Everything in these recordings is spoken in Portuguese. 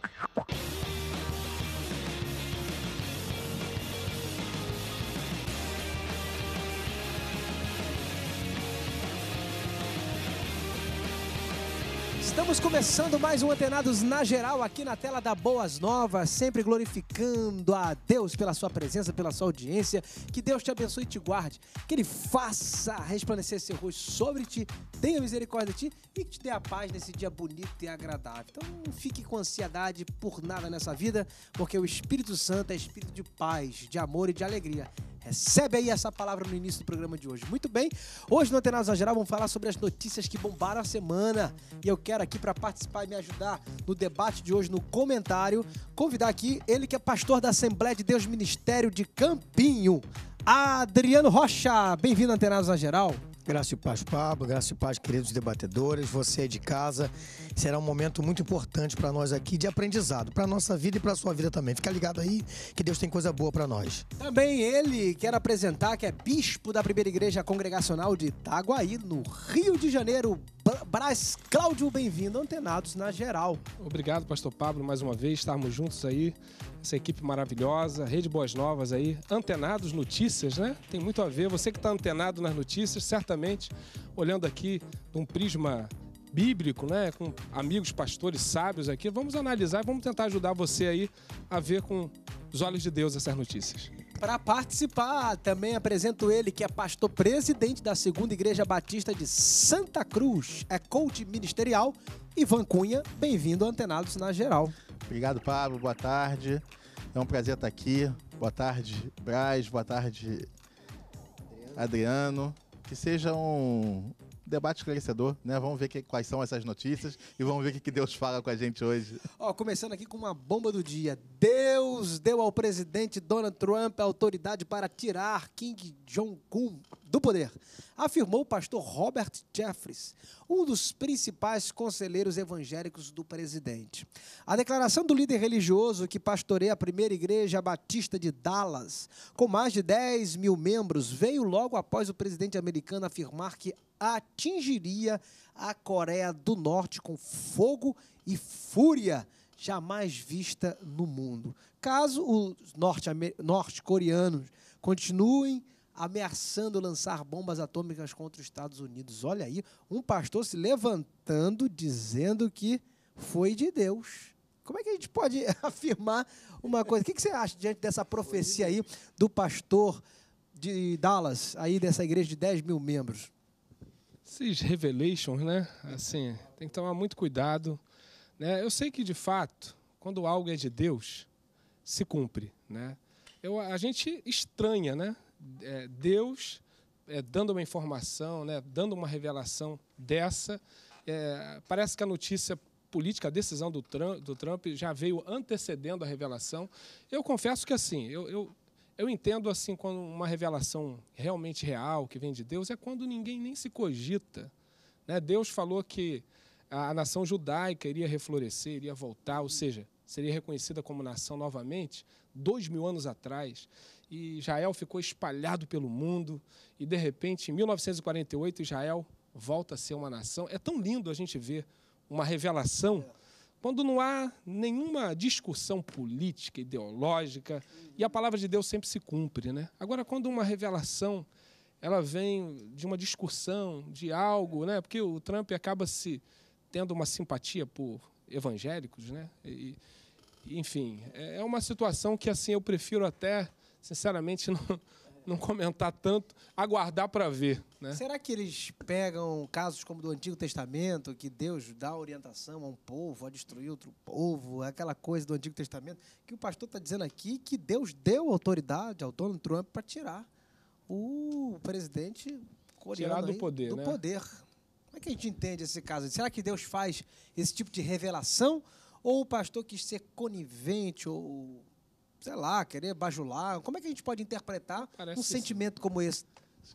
Thank you. Estamos começando mais um Antenados na Geral aqui na tela da Boas Novas, sempre glorificando a Deus pela sua presença, pela sua audiência. Que Deus te abençoe e te guarde, que Ele faça resplandecer seu rosto sobre ti, tenha misericórdia de ti e que te dê a paz nesse dia bonito e agradável. Então não fique com ansiedade por nada nessa vida, porque o Espírito Santo é espírito de paz, de amor e de alegria. Recebe aí essa palavra no início do programa de hoje. Muito bem, hoje no Antenados na Geral vamos falar sobre as notícias que bombaram a semana. E eu quero aqui para participar e me ajudar no debate de hoje, no comentário, convidar aqui ele que é pastor da Assembleia de Deus Ministério de Campinho, Adriano Rocha. Bem-vindo Antenados na Geral. Graças e paz, Pablo. Graças e paz, queridos debatedores. Você de casa será um momento muito importante para nós aqui de aprendizado, para nossa vida e para sua vida também. Fica ligado aí que Deus tem coisa boa para nós. Também ele quer apresentar que é bispo da Primeira Igreja Congregacional de Itaguaí, no Rio de Janeiro, Brás Cláudio, bem-vindo, Antenados na Geral. Obrigado, pastor Pablo, mais uma vez, estarmos juntos aí, essa equipe maravilhosa, Rede Boas Novas aí, Antenados Notícias, né? Tem muito a ver, você que está antenado nas notícias, certamente, olhando aqui num prisma bíblico, né, com amigos pastores sábios aqui. Vamos analisar e vamos tentar ajudar você aí a ver com os olhos de Deus essas notícias. Para participar, também apresento ele, que é pastor presidente da Segunda Igreja Batista de Santa Cruz, é coach ministerial, Ivan Cunha. Bem-vindo ao Antenados na Geral. Obrigado, Pablo. Boa tarde. É um prazer estar aqui. Boa tarde, Braz. Boa tarde, Adriano. Que seja um, debate esclarecedor, né? Vamos ver que, quais são essas notícias e vamos ver o que, que Deus fala com a gente hoje. Ó, começando aqui com uma bomba do dia. Deus deu ao presidente Donald Trump a autoridade para tirar King Jong-un do poder, afirmou o pastor Robert Jeffries, um dos principais conselheiros evangélicos do presidente. A declaração do líder religioso que pastoreia a primeira igreja batista de Dallas, com mais de 10 mil membros, veio logo após o presidente americano afirmar que atingiria a Coreia do Norte com fogo e fúria jamais vista no mundo. Caso os norte-coreanos continuem ameaçando lançar bombas atômicas contra os Estados Unidos. Olha aí, um pastor se levantando dizendo que foi de Deus. Como é que a gente pode afirmar uma coisa? O que você acha diante dessa profecia aí do pastor de Dallas, aí dessa igreja de 10 mil membros? Esses revelations, né? Assim, tem que tomar muito cuidado. Né? Eu sei que, de fato, quando algo é de Deus, se cumpre, né? Eu, a gente estranha, né? é, Deus é, dando uma informação, né, dando uma revelação dessa. É, parece que a notícia política, a decisão do Trump, do Trump, já veio antecedendo a revelação. Eu confesso que assim, eu, eu, eu entendo assim quando uma revelação realmente real que vem de Deus é quando ninguém nem se cogita. Né? Deus falou que a, a nação judaica iria reflorescer, iria voltar, ou seja, seria reconhecida como nação novamente, dois mil anos atrás e Israel ficou espalhado pelo mundo, e de repente, em 1948, Israel volta a ser uma nação. É tão lindo a gente ver uma revelação quando não há nenhuma discussão política, ideológica, e a palavra de Deus sempre se cumpre, né? Agora, quando uma revelação ela vem de uma discussão, de algo, né? Porque o Trump acaba se tendo uma simpatia por evangélicos, né? E, enfim, é uma situação que assim eu prefiro até sinceramente, não, não comentar tanto, aguardar para ver. Né? Será que eles pegam casos como do Antigo Testamento, que Deus dá orientação a um povo, a destruir outro povo, aquela coisa do Antigo Testamento, que o pastor está dizendo aqui que Deus deu autoridade ao Donald Trump para tirar o presidente coreano tirar do aí, poder. Do né? poder. Como é que a gente entende esse caso? Será que Deus faz esse tipo de revelação? Ou o pastor quis ser conivente ou sei lá, querer bajular? Como é que a gente pode interpretar Parece um sentimento como esse?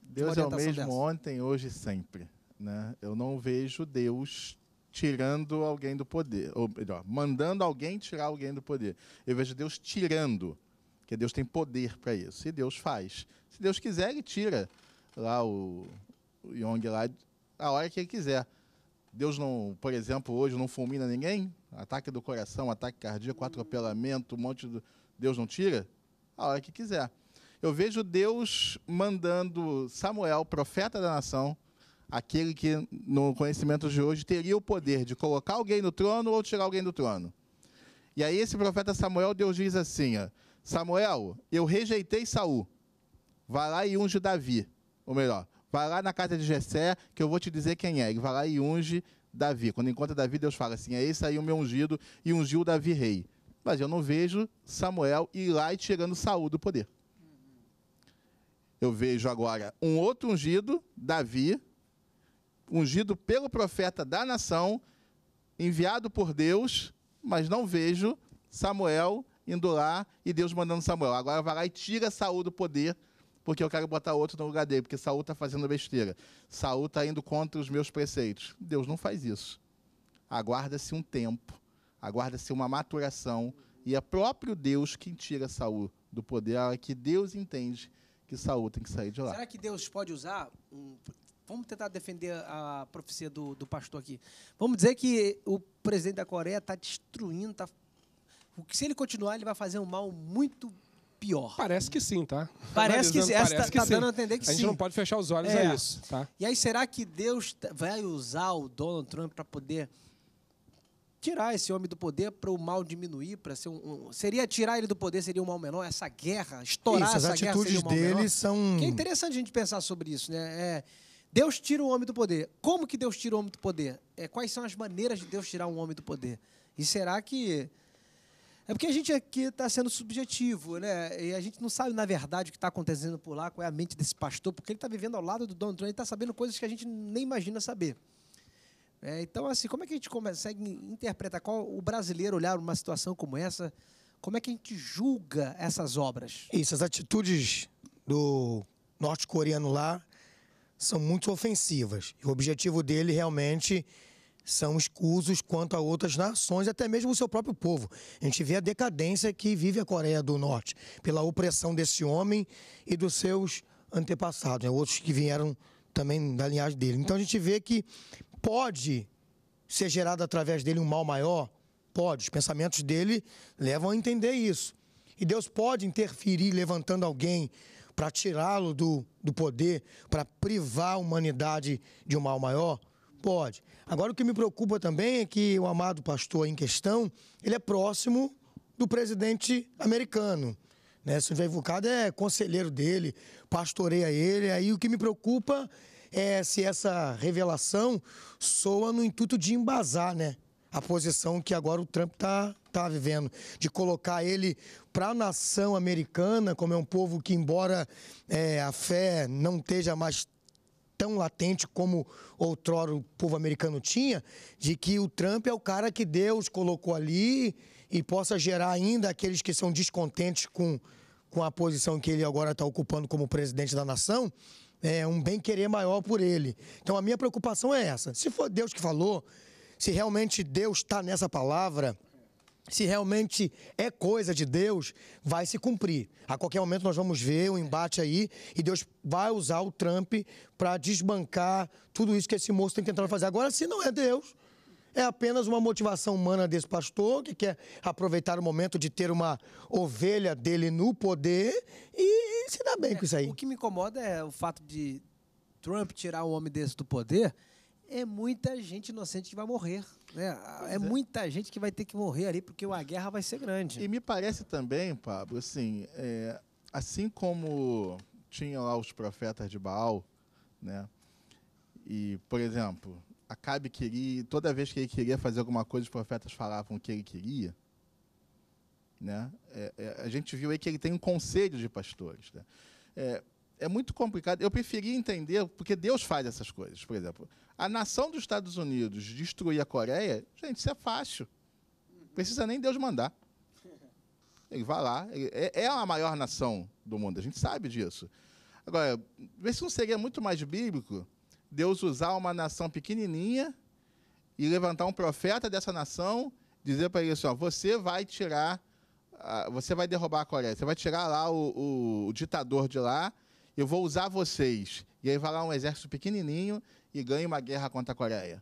Deus é o mesmo dessa? ontem, hoje e sempre. Né? Eu não vejo Deus tirando alguém do poder, ou melhor, mandando alguém tirar alguém do poder. Eu vejo Deus tirando, que Deus tem poder para isso. E Deus faz. Se Deus quiser, ele tira lá o, o lá a hora que ele quiser. Deus não, por exemplo, hoje não fulmina ninguém? Ataque do coração, ataque cardíaco, atropelamento, um monte de Deus não tira? A hora que quiser. Eu vejo Deus mandando Samuel, profeta da nação, aquele que, no conhecimento de hoje, teria o poder de colocar alguém no trono ou tirar alguém do trono. E aí esse profeta Samuel, Deus diz assim, ó, Samuel, eu rejeitei Saul, vai lá e unge Davi, ou melhor, vai lá na casa de Jessé, que eu vou te dizer quem é, ele vai lá e unge Davi. Quando encontra Davi, Deus fala assim, é esse aí o meu ungido, e ungiu Davi rei mas eu não vejo Samuel ir lá e tirando Saul do poder. Eu vejo agora um outro ungido, Davi, ungido pelo profeta da nação, enviado por Deus, mas não vejo Samuel indo lá e Deus mandando Samuel. Agora vai lá e tira Saul do poder, porque eu quero botar outro no lugar dele, porque Saul está fazendo besteira. Saul está indo contra os meus preceitos. Deus não faz isso. Aguarda-se um tempo Aguarda-se uma maturação e é próprio Deus quem tira Saul do poder, a hora que Deus entende que Saul tem que sair de lá. Será que Deus pode usar um... Vamos tentar defender a profecia do, do pastor aqui. Vamos dizer que o presidente da Coreia está destruindo, está se ele continuar, ele vai fazer um mal muito pior. Parece que sim, tá? Parece que sim. está tá dando a entender que sim. A gente sim. não pode fechar os olhos é. a isso, tá? E aí, será que Deus vai usar o Donald Trump para poder tirar esse homem do poder para o mal diminuir, para ser um, um, seria tirar ele do poder seria um mal menor, essa guerra estourar isso, essa as guerra atitudes dele menor. são que é interessante a gente pensar sobre isso, né? É, Deus tira o homem do poder. Como que Deus tira o homem do poder? É, quais são as maneiras de Deus tirar um homem do poder? E será que é porque a gente aqui está sendo subjetivo, né? E a gente não sabe, na verdade, o que está acontecendo por lá, qual é a mente desse pastor, porque ele está vivendo ao lado do Donald Trump e está sabendo coisas que a gente nem imagina saber. É, então, assim, como é que a gente consegue interpretar qual o brasileiro olhar uma situação como essa? Como é que a gente julga essas obras? Isso, as atitudes do norte-coreano lá são muito ofensivas. O objetivo dele realmente são escusos quanto a outras nações, até mesmo o seu próprio povo. A gente vê a decadência que vive a Coreia do Norte pela opressão desse homem e dos seus antepassados, né? outros que vieram também da linhagem dele. Então a gente vê que Pode ser gerado através dele um mal maior? Pode. Os pensamentos dele levam a entender isso. E Deus pode interferir levantando alguém para tirá-lo do, do poder, para privar a humanidade de um mal maior? Pode. Agora, o que me preocupa também é que o amado pastor em questão, ele é próximo do presidente americano. Né? Se tiver invocado, é conselheiro dele, pastoreia ele. Aí o que me preocupa é, se essa revelação soa no intuito de embasar, né? A posição que agora o Trump está tá vivendo, de colocar ele para a nação americana, como é um povo que, embora é, a fé não esteja mais tão latente como outrora o povo americano tinha, de que o Trump é o cara que Deus colocou ali e possa gerar ainda aqueles que são descontentes com, com a posição que ele agora está ocupando como presidente da nação, é, um bem querer maior por ele. Então a minha preocupação é essa. Se for Deus que falou, se realmente Deus está nessa palavra, se realmente é coisa de Deus, vai se cumprir. A qualquer momento nós vamos ver um embate aí e Deus vai usar o Trump para desbancar tudo isso que esse moço tem tentando fazer. Agora, se não é Deus, é apenas uma motivação humana desse pastor que quer aproveitar o momento de ter uma ovelha dele no poder e, se dá bem é, com isso aí. O que me incomoda é o fato de Trump tirar um homem desse do poder. É muita gente inocente que vai morrer. Né? É, é, muita gente que vai ter que morrer ali, porque a guerra vai ser grande. E me parece também, Pablo, assim, é, assim como tinha lá os profetas de Baal, né? E, por exemplo, Acabe queria, toda vez que ele queria fazer alguma coisa, os profetas falavam o que ele queria. Né? É, é, a gente viu aí que ele tem um conselho de pastores. Né? É, é muito complicado. Eu preferia entender, porque Deus faz essas coisas. Por exemplo, a nação dos Estados Unidos destruir a Coreia, gente, isso é fácil. Precisa nem Deus mandar. Ele vai lá. Ele é, é a maior nação do mundo, a gente sabe disso. Agora, ver se não seria muito mais bíblico Deus usar uma nação pequenininha e levantar um profeta dessa nação, dizer para ele assim, ó, você vai tirar, você vai derrubar a Coreia, você vai tirar lá o, o ditador de lá, eu vou usar vocês. E aí vai lá um exército pequenininho e ganha uma guerra contra a Coreia.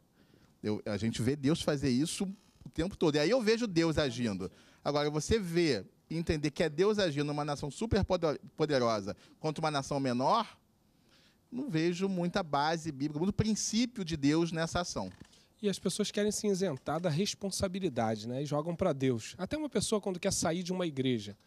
Eu, a gente vê Deus fazer isso o tempo todo. E aí eu vejo Deus agindo. Agora, você vê e entender que é Deus agindo numa nação super poderosa contra uma nação menor, não vejo muita base bíblica, muito princípio de Deus nessa ação. E as pessoas querem se isentar da responsabilidade, né? E jogam para Deus. Até uma pessoa quando quer sair de uma igreja,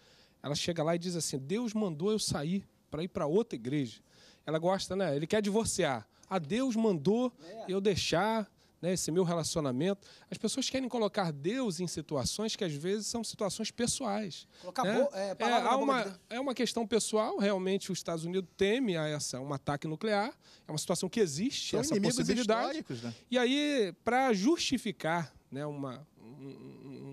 ela chega lá e diz assim: "Deus mandou eu sair para ir para outra igreja". Ela gosta, né? Ele quer divorciar. A ah, Deus mandou é. eu deixar né, esse meu relacionamento. As pessoas querem colocar Deus em situações que às vezes são situações pessoais. Colocar né? é, é, uma, é uma questão pessoal, realmente os Estados Unidos teme a essa, um ataque nuclear, é uma situação que existe, são essa possibilidade. Né? E aí, para justificar né, uma, um,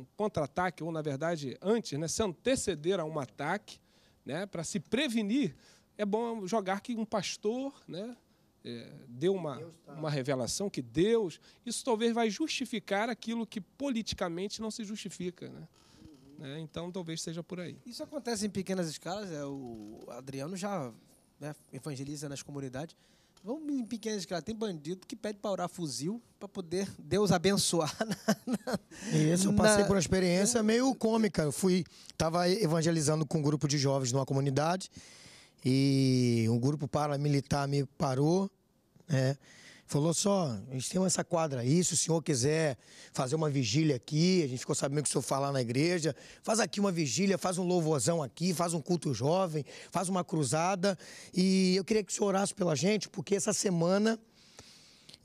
um contra-ataque, ou na verdade antes, né, se anteceder a um ataque, né, para se prevenir, é bom jogar que um pastor, né, é, deu uma, tá. uma revelação que Deus, isso talvez vai justificar aquilo que politicamente não se justifica. Né? Uhum. É, então talvez seja por aí. Isso acontece em pequenas escalas, é, o Adriano já né, evangeliza nas comunidades. Vamos em pequenas escalas. Tem bandido que pede para orar fuzil para poder Deus abençoar. Na, na, Isso, eu passei na... por uma experiência meio cômica. Eu fui, estava evangelizando com um grupo de jovens numa comunidade e um grupo paramilitar me parou, né? Falou só, a gente tem essa quadra aí, se o senhor quiser fazer uma vigília aqui, a gente ficou sabendo que o senhor fala na igreja, faz aqui uma vigília, faz um louvorzão aqui, faz um culto jovem, faz uma cruzada. E eu queria que o senhor orasse pela gente, porque essa semana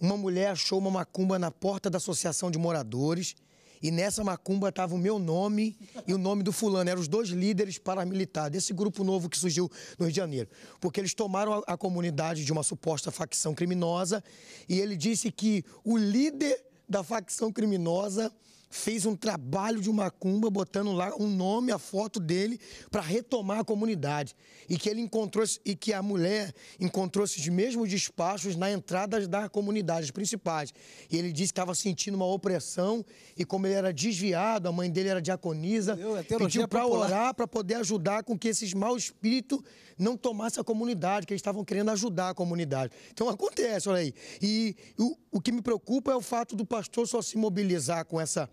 uma mulher achou uma macumba na porta da associação de moradores e nessa macumba estava o meu nome e o nome do fulano. Eram os dois líderes paramilitares, desse grupo novo que surgiu no Rio de Janeiro. Porque eles tomaram a, a comunidade de uma suposta facção criminosa e ele disse que o líder da facção criminosa fez um trabalho de macumba, botando lá um nome, a foto dele, para retomar a comunidade. E que ele encontrou e que a mulher encontrou esses mesmos despachos na entrada da comunidade principais. E ele disse que estava sentindo uma opressão e como ele era desviado, a mãe dele era diaconisa, Meu, é pediu para orar para poder ajudar com que esses maus espíritos não tomasse a comunidade, que eles estavam querendo ajudar a comunidade. Então acontece, olha aí. E o, o que me preocupa é o fato do pastor só se mobilizar com essa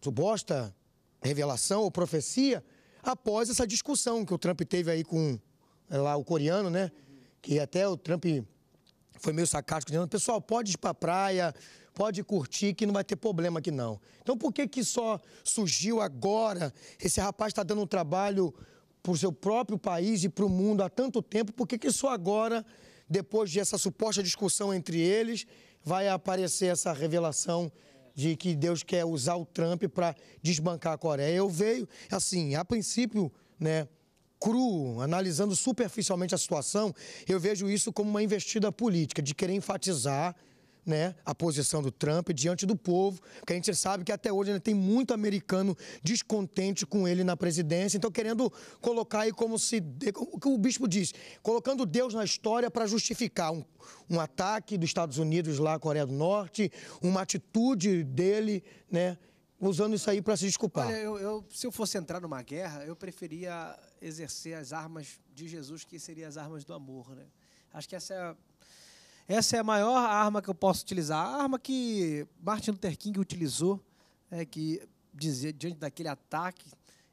suposta revelação ou profecia após essa discussão que o Trump teve aí com eh, lá o coreano, né? Que até o Trump foi meio sarcástico, dizendo, pessoal, pode ir para a praia, pode curtir, que não vai ter problema aqui não. Então por que que só surgiu agora? Esse rapaz está dando um trabalho para o seu próprio país e para o mundo há tanto tempo, por que, que só agora, depois dessa suposta discussão entre eles, vai aparecer essa revelação de que Deus quer usar o Trump para desbancar a Coreia? Eu veio, assim, a princípio, né, cru, analisando superficialmente a situação, eu vejo isso como uma investida política, de querer enfatizar né, a posição do Trump diante do povo, porque a gente sabe que até hoje ainda tem muito americano descontente com ele na presidência, então querendo colocar aí como se, que o bispo diz, colocando Deus na história para justificar um, um, ataque dos Estados Unidos lá à Coreia do Norte, uma atitude dele, né, usando isso aí para se desculpar. Olha, eu, eu, se eu fosse entrar numa guerra, eu preferia exercer as armas de Jesus, que seriam as armas do amor, né? Acho que essa é essa é a maior arma que eu posso utilizar. A arma que Martin Luther King utilizou, é, que dizia, diante daquele ataque,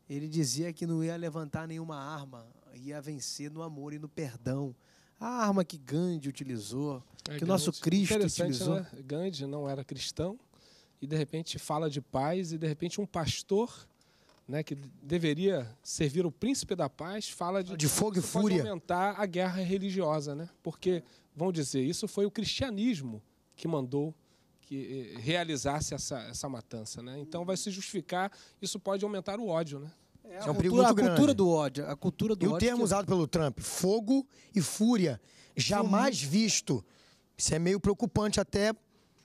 ele dizia que não ia levantar nenhuma arma, ia vencer no amor e no perdão. A arma que Gandhi utilizou, é, que o nosso Cristo utilizou. Né? Gandhi não era cristão e de repente fala de paz e de repente um pastor né, que deveria servir o príncipe da paz, fala de, de fogo e fúria. aumentar a guerra religiosa, né? Porque vão dizer, isso foi o cristianismo que mandou que eh, realizasse essa, essa matança, né? Então vai se justificar, isso pode aumentar o ódio, né? É, é um cultura, a cultura do ódio, a cultura do e ódio. E o termo que... usado pelo Trump, fogo e fúria, jamais visto. Isso é meio preocupante até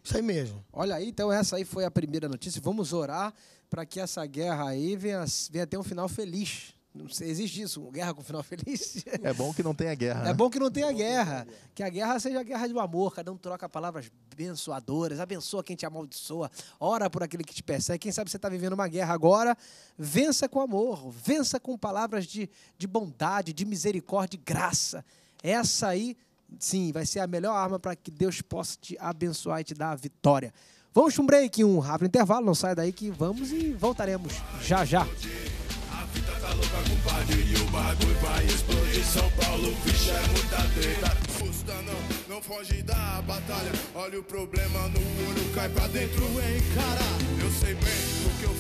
isso aí mesmo. Olha aí, então essa aí foi a primeira notícia. Vamos orar para que essa guerra aí venha, venha ter um final feliz. Não sei, existe isso, guerra com final feliz? É bom que não tenha guerra. É né? bom que não tenha é guerra. Que a guerra seja a guerra do amor, cada um troca palavras abençoadoras, abençoa quem te amaldiçoa, ora por aquele que te persegue. Quem sabe você está vivendo uma guerra agora, vença com amor, vença com palavras de, de bondade, de misericórdia, de graça. Essa aí, sim, vai ser a melhor arma para que Deus possa te abençoar e te dar a vitória. Vamos para um break, um rápido intervalo, não sai daí que vamos e voltaremos já já. A vida tá louca, e o bagulho vai explodir. São Paulo, é muita treta. Custa não, não foge da batalha. Olha o problema no olho, cai pra dentro, Eu sei bem o que eu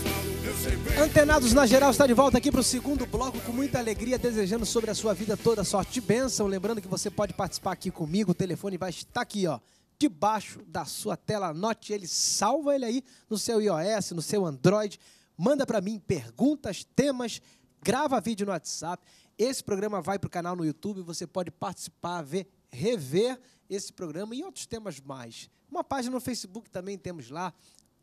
falo, Antenados na geral está de volta aqui para o segundo bloco com muita alegria, desejando sobre a sua vida toda sorte e bênção. Lembrando que você pode participar aqui comigo, o telefone vai estar aqui, ó debaixo da sua tela. Anote ele, salva ele aí no seu iOS, no seu Android. Manda para mim perguntas, temas, grava vídeo no WhatsApp. Esse programa vai para o canal no YouTube, você pode participar, ver, rever esse programa e outros temas mais. Uma página no Facebook também temos lá.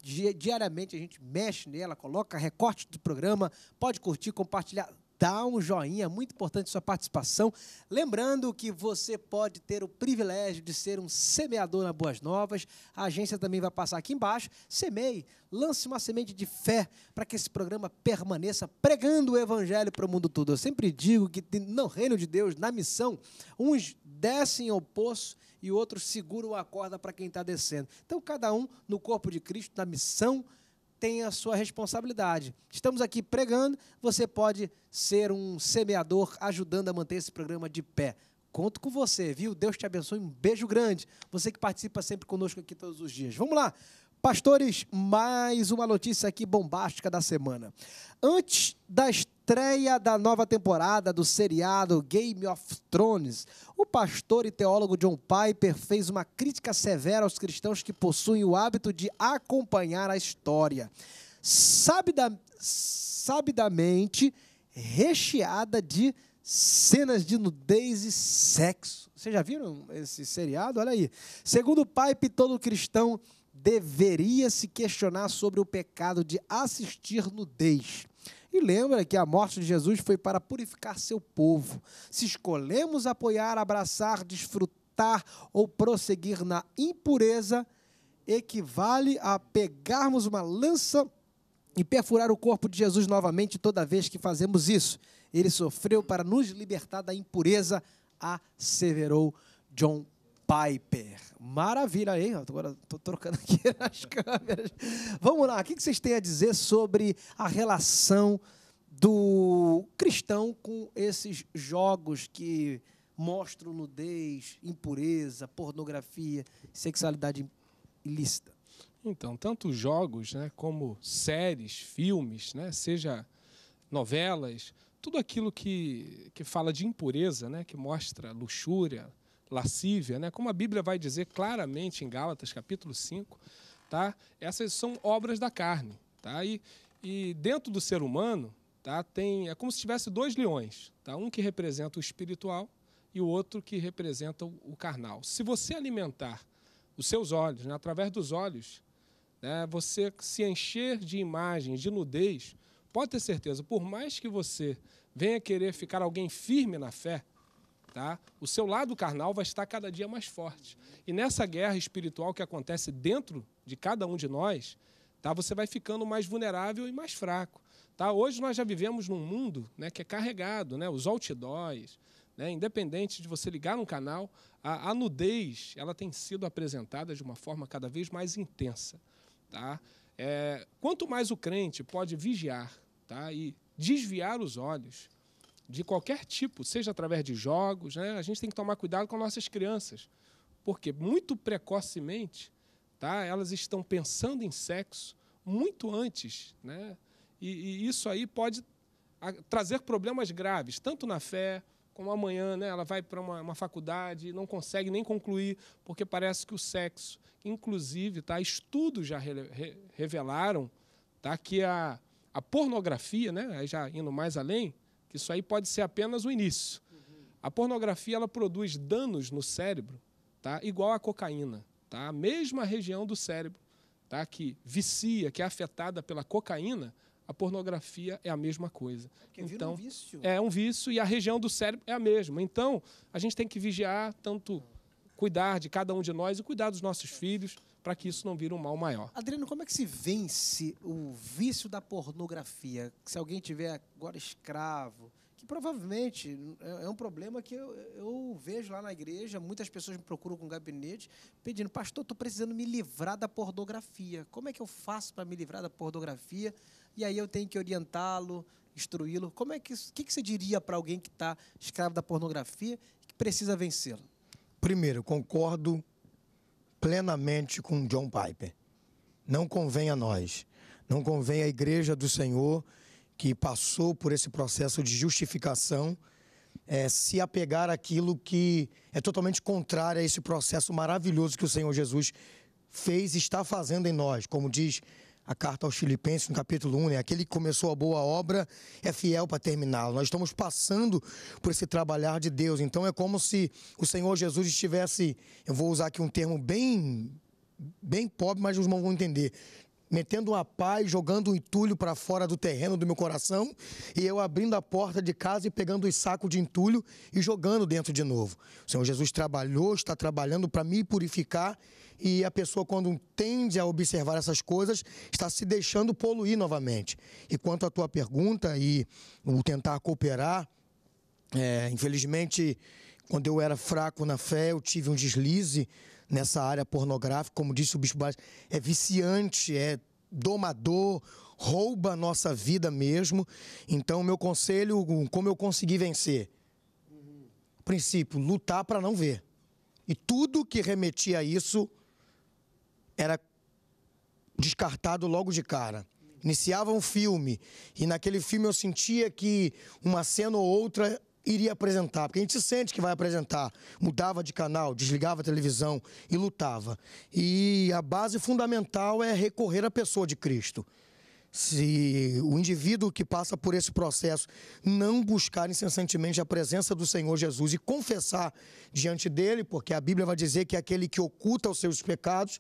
Diariamente a gente mexe nela, coloca recorte do programa, pode curtir, compartilhar dá um joinha, muito importante sua participação. Lembrando que você pode ter o privilégio de ser um semeador na Boas Novas. A agência também vai passar aqui embaixo. Semeie, lance uma semente de fé para que esse programa permaneça pregando o evangelho para o mundo todo. Eu sempre digo que no reino de Deus, na missão, uns descem ao poço e outros seguram a corda para quem está descendo. Então, cada um no corpo de Cristo, na missão, tem a sua responsabilidade. Estamos aqui pregando, você pode ser um semeador ajudando a manter esse programa de pé. Conto com você, viu? Deus te abençoe, um beijo grande. Você que participa sempre conosco aqui todos os dias. Vamos lá. Pastores, mais uma notícia aqui bombástica da semana. Antes das estreia da nova temporada do seriado Game of Thrones, o pastor e teólogo John Piper fez uma crítica severa aos cristãos que possuem o hábito de acompanhar a história. Sabida, sabidamente recheada de cenas de nudez e sexo. Vocês já viram esse seriado? Olha aí. Segundo Pipe, todo cristão deveria se questionar sobre o pecado de assistir nudez. E lembra que a morte de Jesus foi para purificar seu povo. Se escolhemos apoiar, abraçar, desfrutar ou prosseguir na impureza, equivale a pegarmos uma lança e perfurar o corpo de Jesus novamente toda vez que fazemos isso. Ele sofreu para nos libertar da impureza, asseverou John Piper. Maravilha aí, agora estou trocando aqui nas câmeras. Vamos lá, o que vocês têm a dizer sobre a relação do cristão com esses jogos que mostram nudez, impureza, pornografia, sexualidade ilícita? Então, tanto jogos né, como séries, filmes, né, seja novelas, tudo aquilo que, que fala de impureza, né, que mostra luxúria, lascívia, né? como a Bíblia vai dizer claramente em Gálatas, capítulo 5, tá? essas são obras da carne. Tá? E, e dentro do ser humano, tá? tem, é como se tivesse dois leões, tá? um que representa o espiritual e o outro que representa o carnal. Se você alimentar os seus olhos, né? através dos olhos, né? você se encher de imagens, de nudez, pode ter certeza, por mais que você venha querer ficar alguém firme na fé, tá? O seu lado carnal vai estar cada dia mais forte. E nessa guerra espiritual que acontece dentro de cada um de nós, tá? Você vai ficando mais vulnerável e mais fraco, tá? Hoje nós já vivemos num mundo, né, que é carregado, né? Os outdoors, né? Independente de você ligar um canal, a, a nudez, ela tem sido apresentada de uma forma cada vez mais intensa, tá? É, quanto mais o crente pode vigiar, tá? E desviar os olhos de qualquer tipo, seja através de jogos, né? a gente tem que tomar cuidado com nossas crianças, porque muito precocemente tá? elas estão pensando em sexo muito antes, né? e, e isso aí pode trazer problemas graves, tanto na fé, como amanhã, né? Ela vai para uma, uma, faculdade, não consegue nem concluir, porque parece que o sexo, inclusive, tá? Estudos já re, re, revelaram, tá? Que a, a pornografia, né? Aí já indo mais além, que isso aí pode ser apenas o início. A pornografia ela produz danos no cérebro, tá? Igual a cocaína, tá? A mesma região do cérebro, tá? Que vicia, que é afetada pela cocaína, a pornografia é a mesma coisa. É então, um vício. É um vício e a região do cérebro é a mesma. Então, a gente tem que vigiar tanto cuidar de cada um de nós e cuidar dos nossos filhos para que isso não vire um mal maior. Adriano, como é que se vence o vício da pornografia? Se alguém tiver agora escravo, que provavelmente é, é um problema que eu, eu, vejo lá na igreja, muitas pessoas me procuram com gabinete pedindo, pastor, estou precisando me livrar da pornografia. Como é que eu faço para me livrar da pornografia? E aí eu tenho que orientá-lo, instruí-lo. Como é que, o que, que você diria para alguém que está escravo da pornografia e que precisa vencê lo Primeiro, concordo plenamente com John Piper. Não convém a nós, não convém à Igreja do Senhor, que passou por esse processo de justificação, é, se apegar àquilo que é totalmente contrário a esse processo maravilhoso que o Senhor Jesus fez e está fazendo em nós. Como diz a carta aos Filipenses, no capítulo 1, né? Aquele que começou a boa obra é fiel para terminá-la. Nós estamos passando por esse trabalhar de Deus. Então é como se o Senhor Jesus estivesse, eu vou usar aqui um termo bem bem pobre, mas os irmãos vão entender metendo uma paz, jogando um entulho para fora do terreno do meu coração e eu abrindo a porta de casa e pegando os sacos de entulho e jogando dentro de novo. O Senhor Jesus trabalhou, está trabalhando para me purificar e a pessoa, quando tende a observar essas coisas, está se deixando poluir novamente. E quanto à tua pergunta e o tentar cooperar, é, infelizmente quando eu era fraco na fé, eu tive um deslize nessa área pornográfica, como disse o Bispo Blas, é viciante, é domador, rouba a nossa vida mesmo. Então, meu conselho, como eu consegui vencer? Uhum. Princípio, lutar para não ver. E tudo que remetia a isso era descartado logo de cara. Iniciava um filme e naquele filme eu sentia que uma cena ou outra iria apresentar, porque a gente sente que vai apresentar. Mudava de canal, desligava a televisão e lutava. E a base fundamental é recorrer à pessoa de Cristo. Se o indivíduo que passa por esse processo não buscar incessantemente a presença do Senhor Jesus e confessar diante dele, porque a Bíblia vai dizer que é aquele que oculta os seus pecados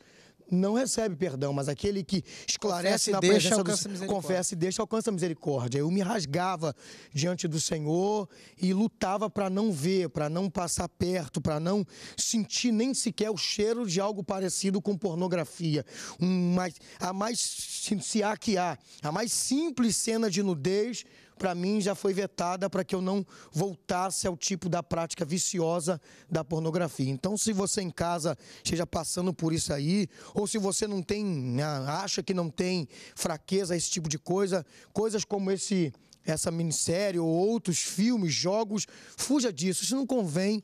não recebe perdão, mas aquele que esclarece na presença deixa, confessa e deixa, alcança a misericórdia. Eu me rasgava diante do Senhor e lutava para não ver, para não passar perto, para não sentir nem sequer o cheiro de algo parecido com pornografia. Um mais, a mais se há que há, a mais simples cena de nudez para mim já foi vetada para que eu não voltasse ao tipo da prática viciosa da pornografia. Então, se você em casa esteja passando por isso aí, ou se você não tem, né, acha que não tem fraqueza a esse tipo de coisa, coisas como esse essa minissérie ou outros filmes, jogos, fuja disso. Isso não convém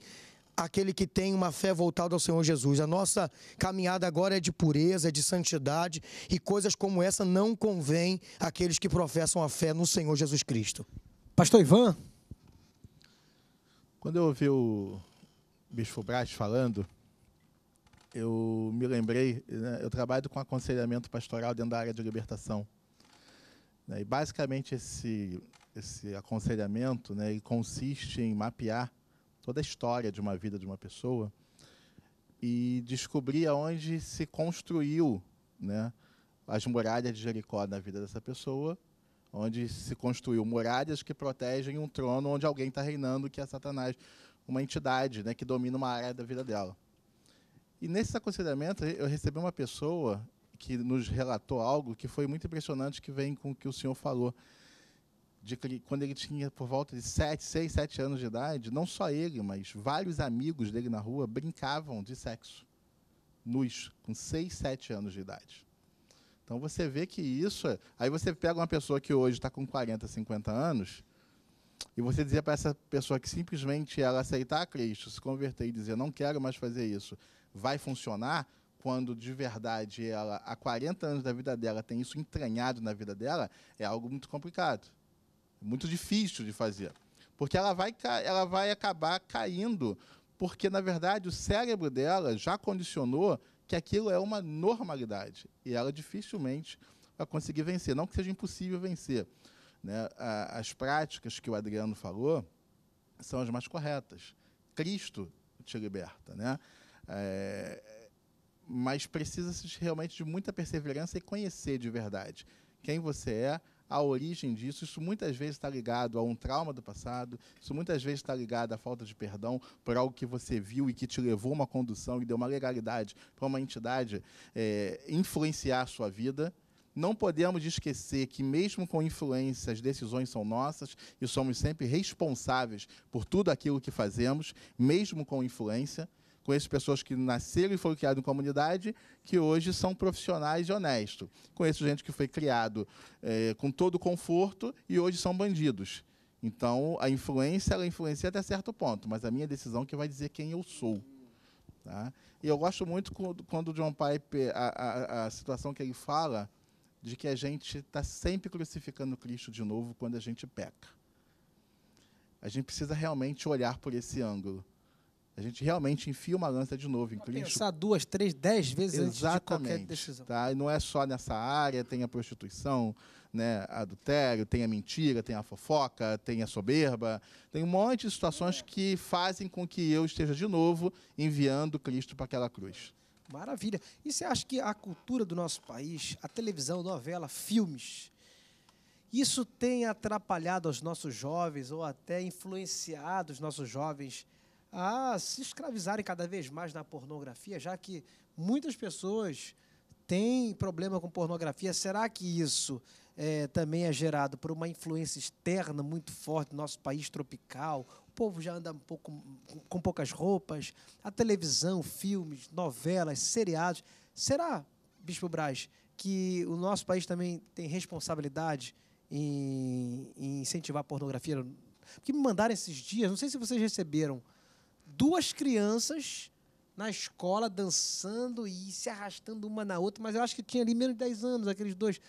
aquele que tem uma fé voltada ao Senhor Jesus. A nossa caminhada agora é de pureza, é de santidade, e coisas como essa não convém àqueles que professam a fé no Senhor Jesus Cristo. Pastor Ivan? Quando eu ouvi o Bispo Braz falando, eu me lembrei, né, eu trabalho com aconselhamento pastoral dentro da área de libertação. Né, e basicamente esse, esse aconselhamento né, consiste em mapear toda a história de uma vida de uma pessoa e descobrir aonde se construiu né, as muralhas de Jericó na vida dessa pessoa, onde se construiu muralhas que protegem um trono onde alguém está reinando, que é Satanás, uma entidade né, que domina uma área da vida dela. E nesse aconselhamento, eu recebi uma pessoa que nos relatou algo que foi muito impressionante, que vem com o que o senhor falou de quando ele tinha por volta de 7, 6, 7 anos de idade, não só ele, mas vários amigos dele na rua brincavam de sexo nus, com 6, 7 anos de idade. Então você vê que isso. É, aí você pega uma pessoa que hoje está com 40, 50 anos, e você dizia para essa pessoa que simplesmente ela aceitar Cristo, se converter e dizer não quero mais fazer isso, vai funcionar, quando de verdade ela, há 40 anos da vida dela, tem isso entranhado na vida dela, é algo muito complicado. Muito difícil de fazer. Porque ela vai, ela vai acabar caindo, porque, na verdade, o cérebro dela já condicionou que aquilo é uma normalidade. E ela dificilmente vai conseguir vencer. Não que seja impossível vencer. Né? As práticas que o Adriano falou são as mais corretas. Cristo te liberta. Né? É... mas precisa-se realmente de muita perseverança e conhecer de verdade quem você é, a origem disso. Isso muitas vezes está ligado a um trauma do passado, isso muitas vezes está ligado à falta de perdão por algo que você viu e que te levou uma condução e deu uma legalidade para uma entidade é, influenciar a sua vida. Não podemos esquecer que, mesmo com influência, as decisões são nossas e somos sempre responsáveis por tudo aquilo que fazemos, mesmo com influência. Conheço pessoas que nasceram e foram criadas em comunidade que hoje são profissionais e honestos. Conheço gente que foi criado é, com todo conforto e hoje são bandidos. Então, a influência, ela influencia até certo ponto, mas a minha decisão é que vai dizer quem eu sou. Tá? E eu gosto muito quando, o John Piper, a, a, a situação que ele fala de que a gente está sempre crucificando Cristo de novo quando a gente peca. A gente precisa realmente olhar por esse ângulo. A gente realmente enfia uma lança de novo em clínico. Pensar duas, três, dez vezes Exatamente, antes de qualquer decisão. Tá? E não é só nessa área, tem a prostituição, né, adultério, tem a mentira, tem a fofoca, tem a soberba, tem um monte de situações que fazem com que eu esteja de novo enviando Cristo para aquela cruz. Maravilha. E você acha que a cultura do nosso país, a televisão, novela, filmes, isso tem atrapalhado os nossos jovens ou até influenciado os nossos jovens a se escravizarem cada vez mais na pornografia, já que muitas pessoas têm problema com pornografia. Será que isso é, também é gerado por uma influência externa muito forte no nosso país tropical? O povo já anda um pouco, com poucas roupas, a televisão, filmes, novelas, seriados. Será, Bispo Braz, que o nosso país também tem responsabilidade em, em incentivar a pornografia? Porque me mandaram esses dias, não sei se vocês receberam, duas crianças na escola dançando e se arrastando uma na outra, mas eu acho que tinha ali menos de 10 anos, aqueles dois.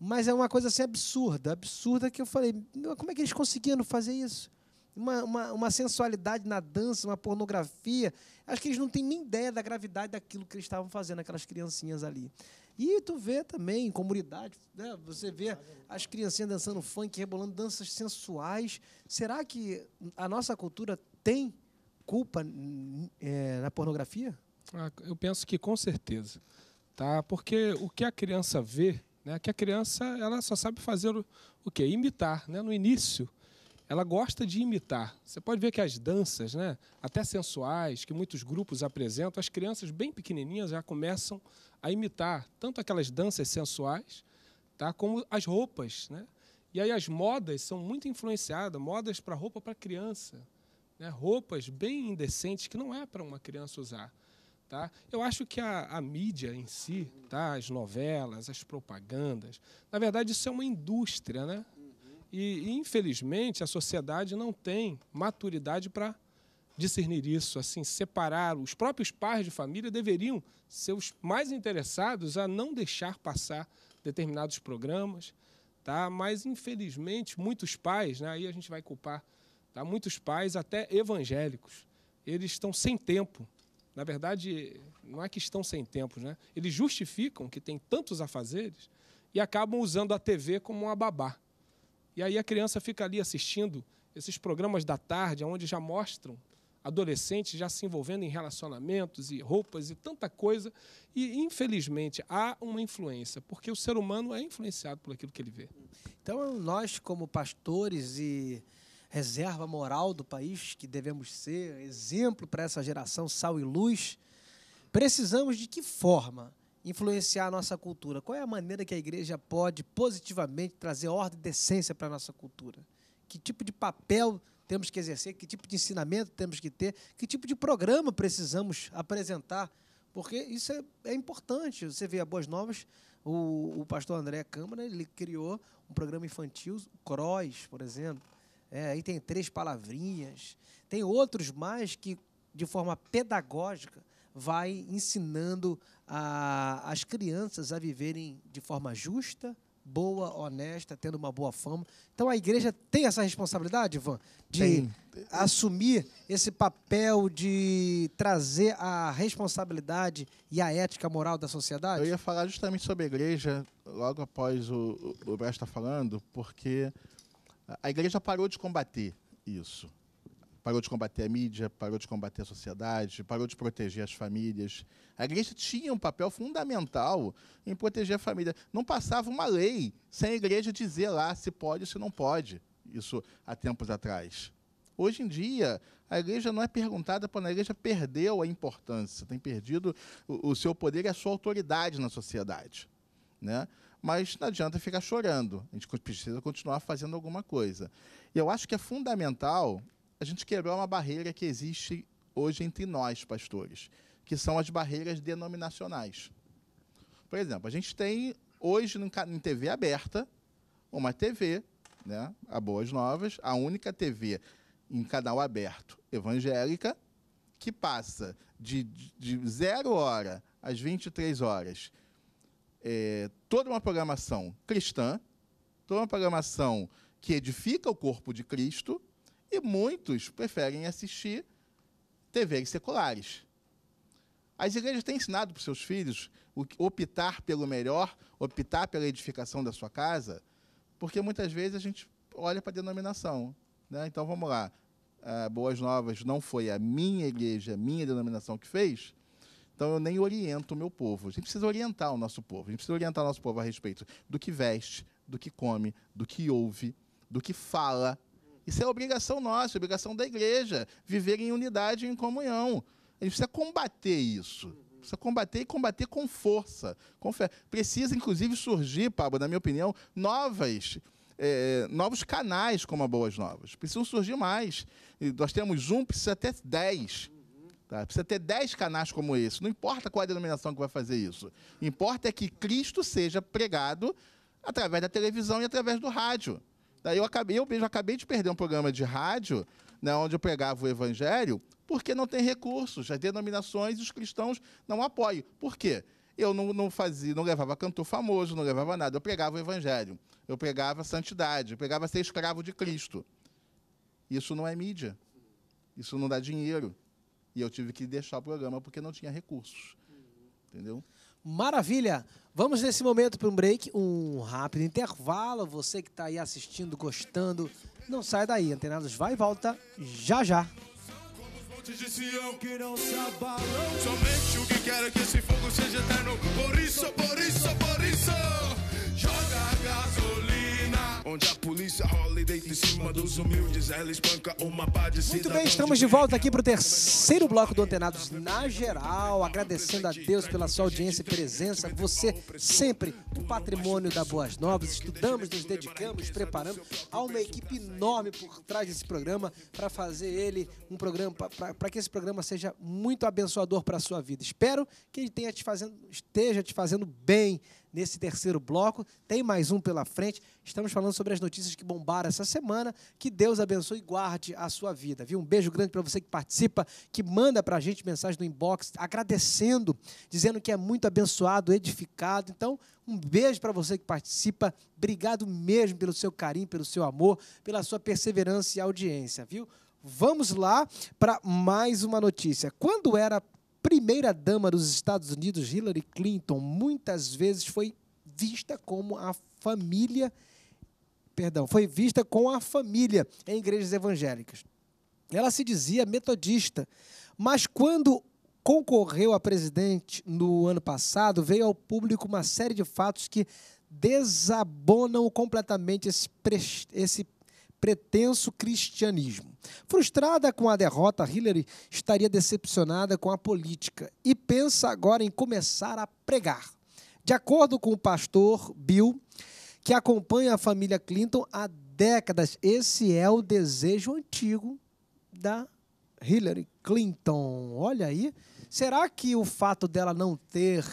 Mas é uma coisa assim absurda, absurda que eu falei, como é que eles conseguiram fazer isso? Uma, uma, uma, sensualidade na dança, uma pornografia. Acho que eles não têm nem ideia da gravidade daquilo que eles estavam fazendo, aquelas criancinhas ali. E tu vê também, em comunidade, né? você vê as criancinhas dançando funk, rebolando danças sensuais. Será que a nossa cultura tem culpa é, na pornografia? Ah, eu penso que com certeza. Tá? Porque o que a criança vê, né, que a criança ela só sabe fazer o, o quê? Imitar. Né? No início, ela gosta de imitar. Você pode ver que as danças, né, até sensuais, que muitos grupos apresentam, as crianças bem pequenininhas já começam a imitar tanto aquelas danças sensuais, tá, como as roupas, né? E aí as modas são muito influenciadas, modas para roupa para criança né, roupas bem indecentes que não é para uma criança usar. Tá? Eu acho que a, a mídia em si, tá? as novelas, as propagandas, na verdade isso é uma indústria. Né? E, infelizmente, a sociedade não tem maturidade para discernir isso, assim, separar. Os próprios pais de família deveriam ser os mais interessados a não deixar passar determinados programas, tá? Mas infelizmente muitos pais, né, aí a gente vai culpar Tá? Muitos pais, até evangélicos, eles estão sem tempo. Na verdade, não é que estão sem tempo, né? Eles justificam que tem tantos afazeres e acabam usando a TV como uma babá. E aí a criança fica ali assistindo esses programas da tarde, onde já mostram adolescentes já se envolvendo em relacionamentos e roupas e tanta coisa. E, infelizmente, há uma influência, porque o ser humano é influenciado por aquilo que ele vê. Então, nós, como pastores e reserva moral do país que devemos ser, exemplo para essa geração, sal e luz. Precisamos de que forma influenciar a nossa cultura? Qual é a maneira que a igreja pode positivamente trazer ordem e decência para a nossa cultura? Que tipo de papel temos que exercer? Que tipo de ensinamento temos que ter? Que tipo de programa precisamos apresentar? Porque isso é, é importante. Você vê a Boas Novas, o, o pastor André Câmara, ele criou um programa infantil, o CROSS, por exemplo é, aí tem três palavrinhas. Tem outros mais que, de forma pedagógica, vai ensinando a, as crianças a viverem de forma justa, boa, honesta, tendo uma boa fama. Então a igreja tem essa responsabilidade, Ivan, de tem. assumir esse papel de trazer a responsabilidade e a ética moral da sociedade? Eu ia falar justamente sobre a igreja logo após o, o Brás está falando, porque a igreja parou de combater isso. Parou de combater a mídia, parou de combater a sociedade, parou de proteger as famílias. A igreja tinha um papel fundamental em proteger a família. Não passava uma lei sem a igreja dizer lá se pode ou se não pode. Isso há tempos atrás. Hoje em dia, a igreja não é perguntada, porque a igreja perdeu a importância, tem perdido o, o seu poder e a sua autoridade na sociedade. Né? mas não adianta ficar chorando. A gente precisa continuar fazendo alguma coisa. E eu acho que é fundamental a gente quebrar uma barreira que existe hoje entre nós, pastores, que são as barreiras denominacionais. Por exemplo, a gente tem hoje em TV aberta uma TV, né, a Boas Novas, a única TV em canal aberto evangélica que passa de, de, de zero hora às 23 horas é, toda uma programação cristã, toda uma programação que edifica o corpo de Cristo, e muitos preferem assistir TVs seculares. As igrejas têm ensinado para os seus filhos optar pelo melhor, optar pela edificação da sua casa, porque muitas vezes a gente olha para a denominação. Né? Então vamos lá. Ah, Boas Novas não foi a minha igreja, a minha denominação que fez, então eu nem oriento o meu povo. A gente precisa orientar o nosso povo. A gente precisa orientar o nosso povo a respeito do que veste, do que come, do que ouve, do que fala. Isso é obrigação nossa, obrigação da igreja, viver em unidade e em comunhão. A gente precisa combater isso. Precisa combater e combater com força. Com fé. Precisa, inclusive, surgir, Pablo, na minha opinião, novas. É, novos canais como a Boas Novas. Precisam surgir mais. E nós temos um, precisa até dez. Tá? Precisa ter 10 canais como esse. Não importa qual é a denominação que vai fazer isso. O importa é que Cristo seja pregado através da televisão e através do rádio. Tá? Eu, acabei, eu mesmo acabei de perder um programa de rádio né, onde eu pregava o evangelho porque não tem recursos. As denominações e os cristãos não apoiam. Por quê? Eu não, não fazia, não levava cantor famoso, não levava nada. Eu pregava o evangelho. Eu pregava santidade. Eu pregava ser escravo de Cristo. Isso não é mídia. Isso não dá dinheiro. E eu tive que deixar o programa porque não tinha recursos. Entendeu? Maravilha! Vamos nesse momento para um break, um rápido intervalo. Você que está aí assistindo, gostando, não sai daí. Antenados vai e volta já já. De Sião que não se abalam Somente o que é que esse fogo seja eterno Por isso, por isso, por isso Onde a polícia rola e deita em cima dos humildes, ela espanca uma pá de Muito bem, estamos de volta é. aqui para o terceiro bloco do Antenados na geral. Agradecendo a Deus pela sua audiência e presença. Você sempre o patrimônio da Boas Novas. Estudamos, nos dedicamos, preparamos. Há uma equipe enorme por trás desse programa para fazer ele um programa, para que esse programa seja muito abençoador para a sua vida. Espero que ele tenha te fazendo, esteja te fazendo bem nesse terceiro bloco. Tem mais um pela frente. Estamos falando sobre as notícias que bombaram essa semana. Que Deus abençoe e guarde a sua vida. Viu? Um beijo grande para você que participa, que manda para a gente mensagem no inbox, agradecendo, dizendo que é muito abençoado, edificado. Então, um beijo para você que participa. Obrigado mesmo pelo seu carinho, pelo seu amor, pela sua perseverança e audiência, viu? Vamos lá para mais uma notícia. Quando era primeira-dama dos Estados Unidos, Hillary Clinton, muitas vezes foi vista como a família, perdão, foi vista com a família em igrejas evangélicas. Ela se dizia metodista, mas quando concorreu a presidente no ano passado, veio ao público uma série de fatos que desabonam completamente esse, esse pretenso cristianismo. Frustrada com a derrota, Hillary estaria decepcionada com a política e pensa agora em começar a pregar. De acordo com o pastor Bill, que acompanha a família Clinton há décadas, esse é o desejo antigo da Hillary Clinton. Olha aí, será que o fato dela não ter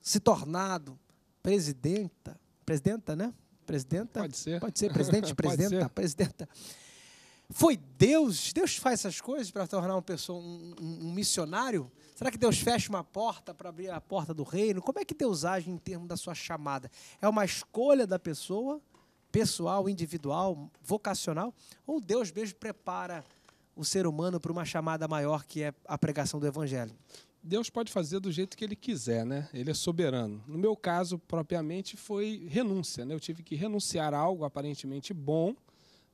se tornado presidenta, presidenta, né? Presidenta? Pode ser. Pode ser presidente, presidenta, ser. presidenta. Foi Deus? Deus faz essas coisas para tornar uma pessoa um, um, um, missionário? Será que Deus fecha uma porta para abrir a porta do reino? Como é que Deus age em termos da sua chamada? É uma escolha da pessoa, pessoal, individual, vocacional? Ou Deus mesmo prepara o ser humano para uma chamada maior que é a pregação do evangelho? Deus pode fazer do jeito que ele quiser, né? Ele é soberano. No meu caso, propriamente, foi renúncia, né? Eu tive que renunciar a algo aparentemente bom,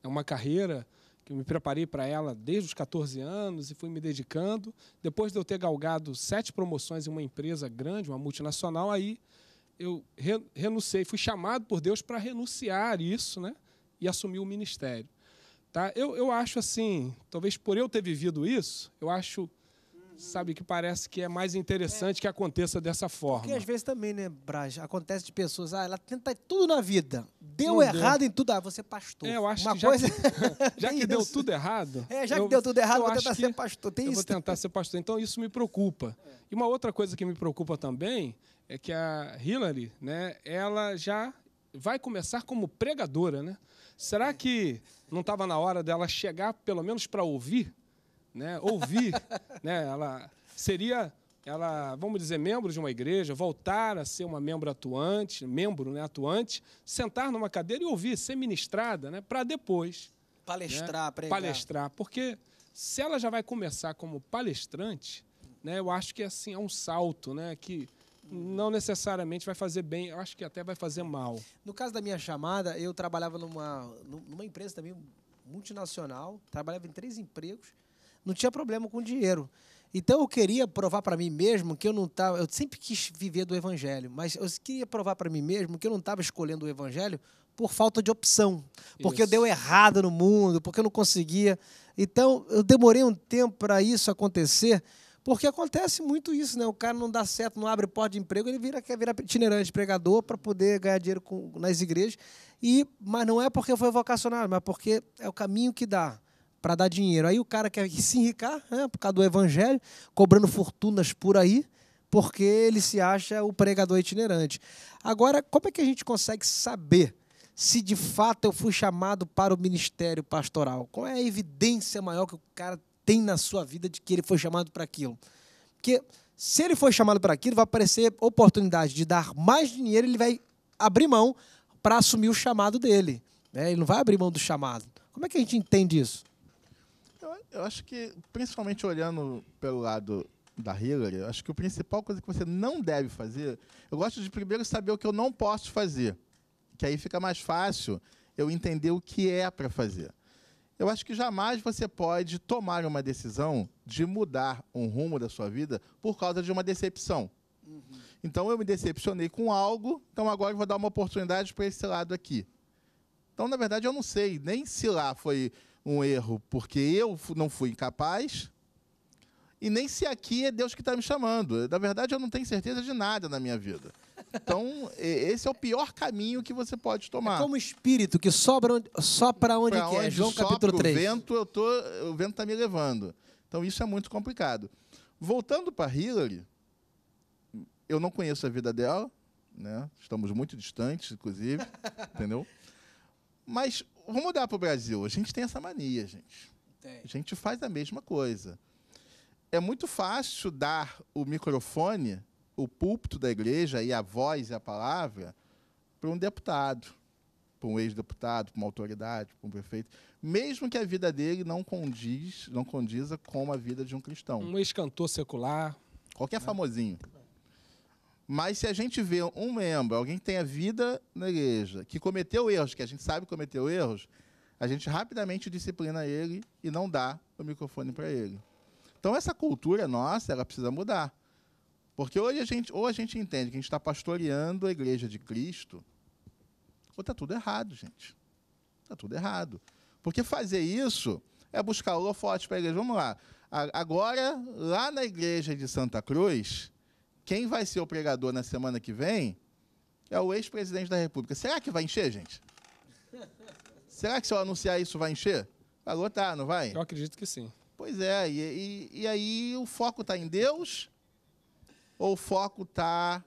é uma carreira que eu me preparei para ela desde os 14 anos e fui me dedicando. Depois de eu ter galgado sete promoções em uma empresa grande, uma multinacional, aí eu re renunciei, fui chamado por Deus para renunciar isso, né? E assumir o ministério. Tá? Eu, eu acho assim, talvez por eu ter vivido isso, eu acho sabe, que parece que é mais interessante é. que aconteça dessa forma. Porque às vezes também, né, Braz, acontece de pessoas, ah, ela tenta tudo na vida, deu não errado deu. em tudo, ah, você é pastor. É, eu acho Uma que coisa... já, é, já que deu tudo errado... É, já que deu tudo errado, vou tentar ser pastor, tem eu isso? vou tentar ser pastor, então isso me preocupa. É. E uma outra coisa que me preocupa também é que a Hillary, né, ela já vai começar como pregadora, né? Será que não estava na hora dela chegar, pelo menos para ouvir né, ouvir, né, ela seria, ela, vamos dizer, membro de uma igreja, voltar a ser uma membro atuante, membro né, atuante, sentar numa cadeira e ouvir, ser ministrada, né, para depois palestrar, né, pregar. palestrar, porque se ela já vai começar como palestrante, né, eu acho que assim é um salto, né, que não necessariamente vai fazer bem, eu acho que até vai fazer mal. No caso da minha chamada, eu trabalhava numa, numa empresa também multinacional, trabalhava em três empregos não tinha problema com dinheiro. Então eu queria provar para mim mesmo que eu não estava. Eu sempre quis viver do evangelho, mas eu queria provar para mim mesmo que eu não estava escolhendo o evangelho por falta de opção, porque isso. eu deu errado no mundo, porque eu não conseguia. Então eu demorei um tempo para isso acontecer. Porque acontece muito isso, né? O cara não dá certo, não abre porta de emprego, ele vira, quer virar itinerante pregador para poder ganhar dinheiro com, nas igrejas. E, mas não é porque foi vocacionado, mas porque é o caminho que dá para dar dinheiro. Aí o cara quer se enricar né, por causa do evangelho, cobrando fortunas por aí, porque ele se acha o pregador itinerante. Agora, como é que a gente consegue saber se de fato eu fui chamado para o ministério pastoral? Qual é a evidência maior que o cara tem na sua vida de que ele foi chamado para aquilo? Porque se ele for chamado para aquilo, vai aparecer oportunidade de dar mais dinheiro, ele vai abrir mão para assumir o chamado dele. Né? Ele não vai abrir mão do chamado. Como é que a gente entende isso? Eu, então, eu acho que, principalmente olhando pelo lado da Hillary, acho que a principal coisa que você não deve fazer, eu gosto de primeiro saber o que eu não posso fazer, que aí fica mais fácil eu entender o que é para fazer. Eu acho que jamais você pode tomar uma decisão de mudar um rumo da sua vida por causa de uma decepção. Uhum. Então eu me decepcionei com algo, então agora eu vou dar uma oportunidade para esse lado aqui. Então, na verdade, eu não sei nem se lá foi um erro porque eu não fui incapaz, e nem se aqui é Deus que está me chamando. Na verdade, eu não tenho certeza de nada na minha vida. Então, esse é o pior caminho que você pode é tomar. É como espírito que sobra onde, só para onde pra quer. Onde João capítulo 3. O vento, eu tô, o vento está me levando. Então, isso é muito complicado. Voltando para Hillary, eu não conheço a vida dela, né? estamos muito distantes, inclusive, entendeu? Mas vamos mudar para o Brasil. A gente tem essa mania, gente. Tem. A gente faz a mesma coisa. É muito fácil dar o microfone, o púlpito da igreja e a voz e a palavra para um deputado, para um ex-deputado, para uma autoridade, para um prefeito, mesmo que a vida dele não condiz, não condiza com a vida de um cristão. Um ex-cantor secular. Qualquer né? famosinho. Mas se a gente vê um membro, alguém que tenha vida na igreja, que cometeu erros, que a gente sabe que cometeu erros, a gente rapidamente disciplina ele e não dá o microfone para ele. Então essa cultura nossa, ela precisa mudar. Porque hoje a gente, ou a gente entende que a gente está pastoreando a igreja de Cristo, ou está tudo errado, gente. Está tudo errado. Porque fazer isso é buscar holofote para a igreja. Vamos lá. Agora, lá na igreja de Santa Cruz, quem vai ser o pregador na semana que vem é o ex-presidente da República. Será que vai encher, gente? Será que se eu anunciar isso vai encher? Vai lotar, não vai? Eu acredito que sim. Pois é, e, e, e aí o foco está em Deus ou o foco está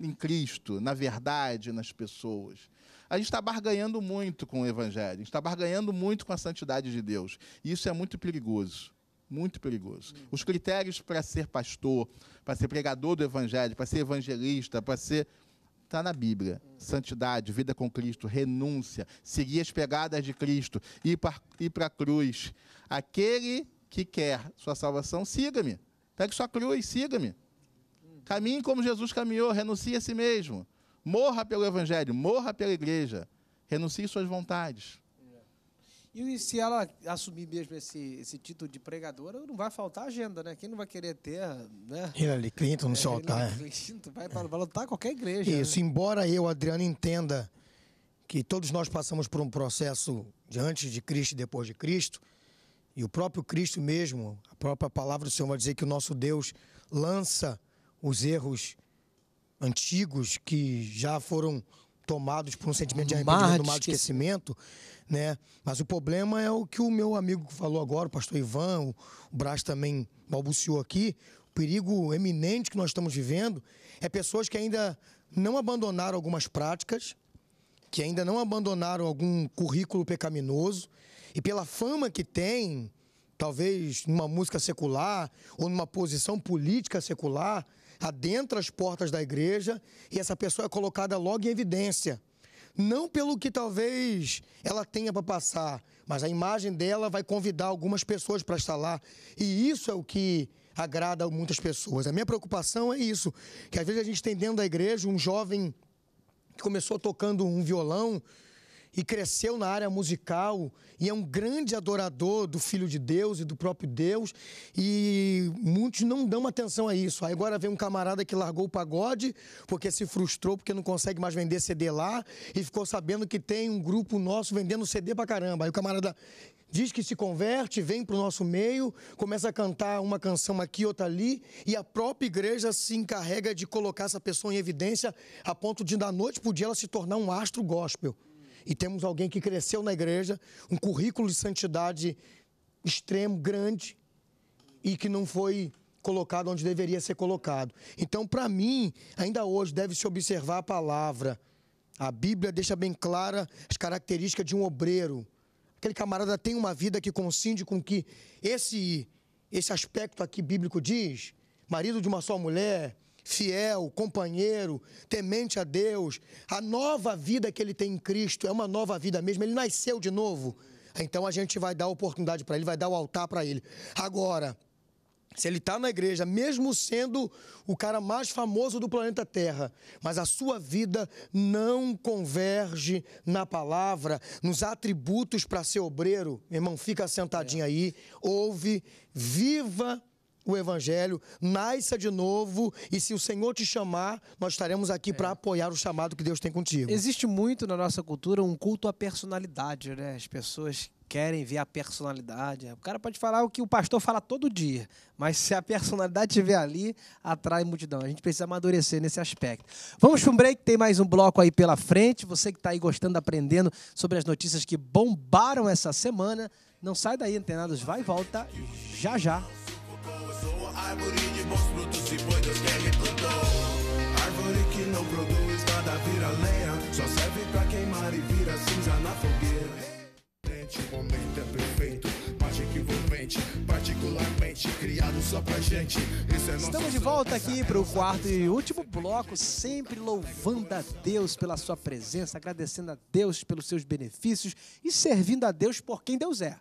em Cristo, na verdade, nas pessoas? A gente está barganhando muito com o Evangelho, a gente está barganhando muito com a santidade de Deus. E isso é muito perigoso muito perigoso. Os critérios para ser pastor, para ser pregador do evangelho, para ser evangelista, para ser está na Bíblia. Santidade, vida com Cristo, renúncia, seguir as pegadas de Cristo, ir para a cruz. Aquele que quer sua salvação, siga-me. Pegue sua cruz, siga-me. Caminhe como Jesus caminhou, renuncie a si mesmo. Morra pelo Evangelho, morra pela igreja. Renuncie suas vontades. E se ela assumir mesmo esse, esse título de pregadora, não vai faltar agenda, né? Quem não vai querer ter, né? Hillary Clinton no é, seu altar. Hillary Clinton vai, vai lutar qualquer igreja. Isso, né? embora eu, Adriano, entenda que todos nós passamos por um processo de antes de Cristo e depois de Cristo, e o próprio Cristo mesmo, a própria palavra do Senhor vai dizer que o nosso Deus lança os erros antigos que já foram tomados por um sentimento de arrependimento, mar de esquecimento, né? Mas o problema é o que o meu amigo falou agora, o pastor Ivan, o Brás também balbuciou aqui, o perigo eminente que nós estamos vivendo é pessoas que ainda não abandonaram algumas práticas, que ainda não abandonaram algum currículo pecaminoso e pela fama que tem, talvez numa música secular ou numa posição política secular, adentra as portas da igreja e essa pessoa é colocada logo em evidência. Não pelo que talvez ela tenha para passar, mas a imagem dela vai convidar algumas pessoas para estar lá. E isso é o que agrada a muitas pessoas. A minha preocupação é isso, que às vezes a gente tem dentro da igreja um jovem que começou tocando um violão, e cresceu na área musical e é um grande adorador do Filho de Deus e do próprio Deus e muitos não dão atenção a isso. Aí agora vem um camarada que largou o pagode porque se frustrou porque não consegue mais vender CD lá e ficou sabendo que tem um grupo nosso vendendo CD pra caramba. Aí o camarada diz que se converte, vem para o nosso meio, começa a cantar uma canção aqui, outra ali, e a própria igreja se encarrega de colocar essa pessoa em evidência a ponto de, da noite para o dia, ela se tornar um astro gospel e temos alguém que cresceu na igreja, um currículo de santidade extremo, grande e que não foi colocado onde deveria ser colocado. Então, para mim, ainda hoje deve se observar a palavra. A Bíblia deixa bem clara as características de um obreiro. Aquele camarada tem uma vida que coincide com que esse esse aspecto aqui bíblico diz, marido de uma só mulher, fiel, companheiro, temente a Deus. A nova vida que ele tem em Cristo é uma nova vida mesmo, ele nasceu de novo. Então a gente vai dar oportunidade para ele, vai dar o altar para ele. Agora, se ele está na igreja, mesmo sendo o cara mais famoso do planeta Terra, mas a sua vida não converge na palavra, nos atributos para ser obreiro, irmão, fica sentadinho é. aí, ouve, viva o Evangelho, nasça de novo e se o Senhor te chamar, nós estaremos aqui é. para apoiar o chamado que Deus tem contigo. Existe muito na nossa cultura um culto à personalidade, né? As pessoas querem ver a personalidade. Né? O cara pode falar o que o pastor fala todo dia, mas se a personalidade estiver ali, atrai multidão. A gente precisa amadurecer nesse aspecto. Vamos para um break, tem mais um bloco aí pela frente. Você que está aí gostando, aprendendo sobre as notícias que bombaram essa semana, não sai daí, antenados, vai e volta já já árvore de bons frutos e foi Deus quem me plantou. Árvore que não produz nada vira lenha, só serve pra queimar e vira cinza na fogueira. O momento é perfeito, particularmente criado só pra gente. É Estamos de volta aqui para é o quarto e último bloco, sempre louvando a Deus pela sua presença, agradecendo a Deus pelos seus benefícios e servindo a Deus por quem Deus é.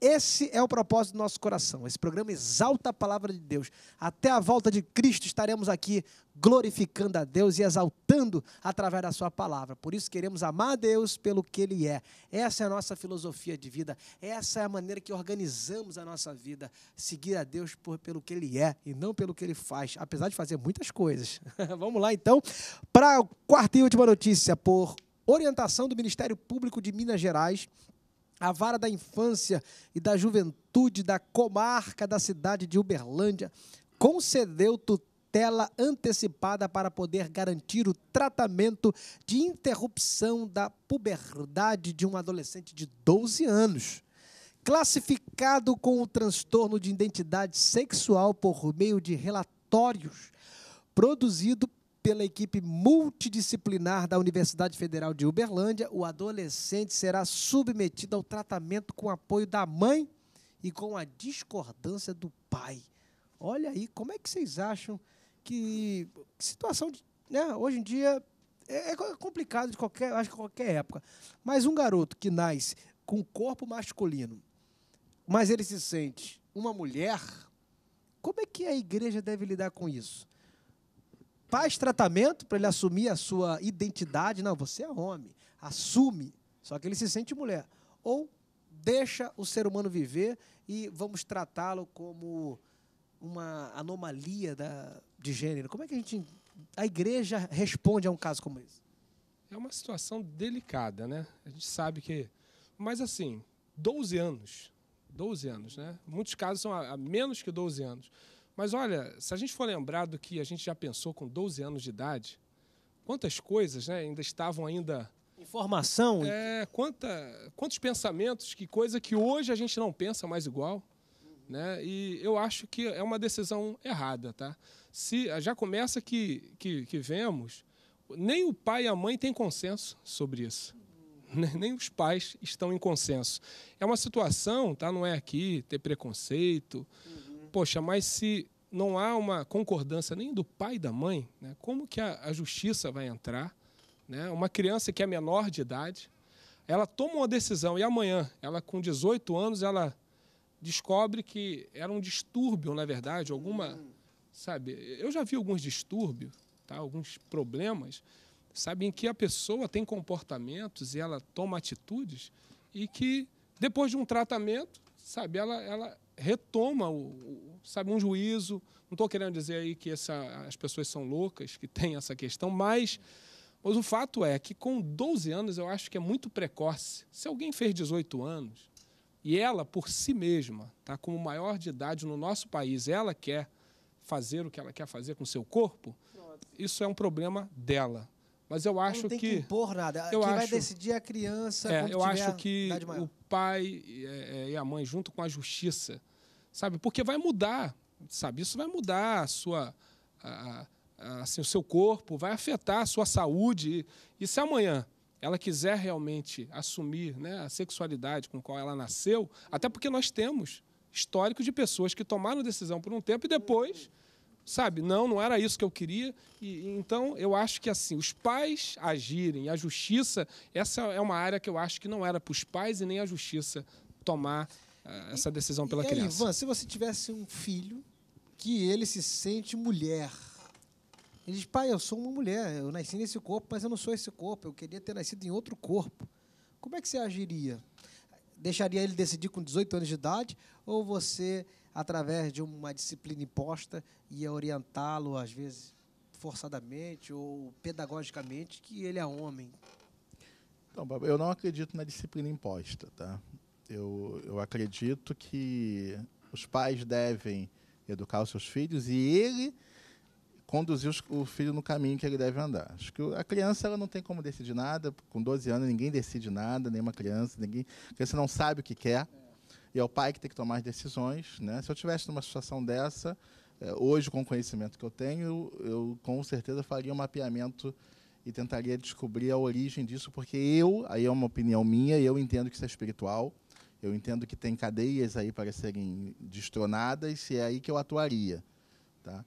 Esse é o propósito do nosso coração. Esse programa exalta a palavra de Deus. Até a volta de Cristo estaremos aqui glorificando a Deus e exaltando através da Sua palavra. Por isso queremos amar a Deus pelo que Ele é. Essa é a nossa filosofia de vida. Essa é a maneira que organizamos a nossa vida. Seguir a Deus por, pelo que Ele é e não pelo que Ele faz, apesar de fazer muitas coisas. Vamos lá então para a quarta e última notícia por orientação do Ministério Público de Minas Gerais a vara da infância e da juventude da comarca da cidade de Uberlândia concedeu tutela antecipada para poder garantir o tratamento de interrupção da puberdade de um adolescente de 12 anos. Classificado com o transtorno de identidade sexual por meio de relatórios produzido pela equipe multidisciplinar da Universidade Federal de Uberlândia, o adolescente será submetido ao tratamento com apoio da mãe e com a discordância do pai. Olha aí, como é que vocês acham que, que situação de, né, hoje em dia é, é, é complicado de qualquer, acho que qualquer época. Mas um garoto que nasce com corpo masculino, mas ele se sente uma mulher, como é que a igreja deve lidar com isso? faz tratamento para ele assumir a sua identidade. Não, você é homem, assume. Só que ele se sente mulher. Ou deixa o ser humano viver e vamos tratá-lo como uma anomalia da, de gênero. Como é que a gente, a igreja responde a um caso como esse? É uma situação delicada, né? A gente sabe que, mas assim, 12 anos, 12 anos, né? Muitos casos são há menos que 12 anos. Mas olha, se a gente for lembrar do que a gente já pensou com 12 anos de idade, quantas coisas né, ainda estavam ainda informação. É, quanta, quantos pensamentos, que coisa que hoje a gente não pensa mais igual. Né? E eu acho que é uma decisão errada. Tá? Se Já começa que, que, que vemos, nem o pai e a mãe têm consenso sobre isso. Nem os pais estão em consenso. É uma situação, tá? não é aqui ter preconceito. Uhum poxa, mas se não há uma concordância nem do pai e da mãe, né, como que a, a justiça vai entrar? Né? Uma criança que é menor de idade, ela toma uma decisão e amanhã, ela com 18 anos, ela descobre que era um distúrbio, na verdade, alguma, hum. sabe? Eu já vi alguns distúrbios, tá? Alguns problemas, sabe, em que a pessoa tem comportamentos e ela toma atitudes e que depois de um tratamento sabe, ela, ela retoma o, o sabe, um juízo. Não estou querendo dizer aí que essa, as pessoas são loucas, que tem essa questão, mas, mas o fato é que com 12 anos eu acho que é muito precoce. Se alguém fez 18 anos e ela, por si mesma, tá, como maior de idade no nosso país, ela quer fazer o que ela quer fazer com seu corpo, Nossa. isso é um problema dela. Mas eu acho não tem que, que impor nada. Eu Quem acho, vai decidir é a criança. É, eu acho que o pai é, é, e a mãe junto com a justiça, sabe? Porque vai mudar, sabe? Isso vai mudar a sua a, a, assim, o seu corpo, vai afetar a sua saúde. E, se amanhã ela quiser realmente assumir né, a sexualidade com a qual ela nasceu, até porque nós temos histórico de pessoas que tomaram decisão por um tempo e depois sabe? Não, não era isso que eu queria. E, então, eu acho que assim, os pais agirem, a justiça, essa é uma área que eu acho que não era para os pais e nem a justiça tomar uh, essa decisão e, pela e aí, criança. Ivan, se você tivesse um filho que ele se sente mulher, ele diz, pai, eu sou uma mulher, eu nasci nesse corpo, mas eu não sou esse corpo, eu queria ter nascido em outro corpo. Como é que você agiria? Deixaria ele decidir com 18 anos de idade ou você através de uma disciplina imposta, e é orientá-lo, às vezes, forçadamente ou pedagogicamente, que ele é homem. Então, eu não acredito na disciplina imposta, tá? Eu, eu acredito que os pais devem educar os seus filhos e ele conduzir os, o filho no caminho que ele deve andar. Acho que a criança ela não tem como decidir nada, com 12 anos ninguém decide nada, nenhuma criança, ninguém, a criança não sabe o que quer. É e é o pai que tem que tomar as decisões. Né? Se eu tivesse numa situação dessa, é, hoje, com o conhecimento que eu tenho, eu com certeza faria um mapeamento e tentaria descobrir a origem disso, porque eu, aí é uma opinião minha, eu entendo que isso é espiritual, eu entendo que tem cadeias aí para serem destronadas e é aí que eu atuaria, tá?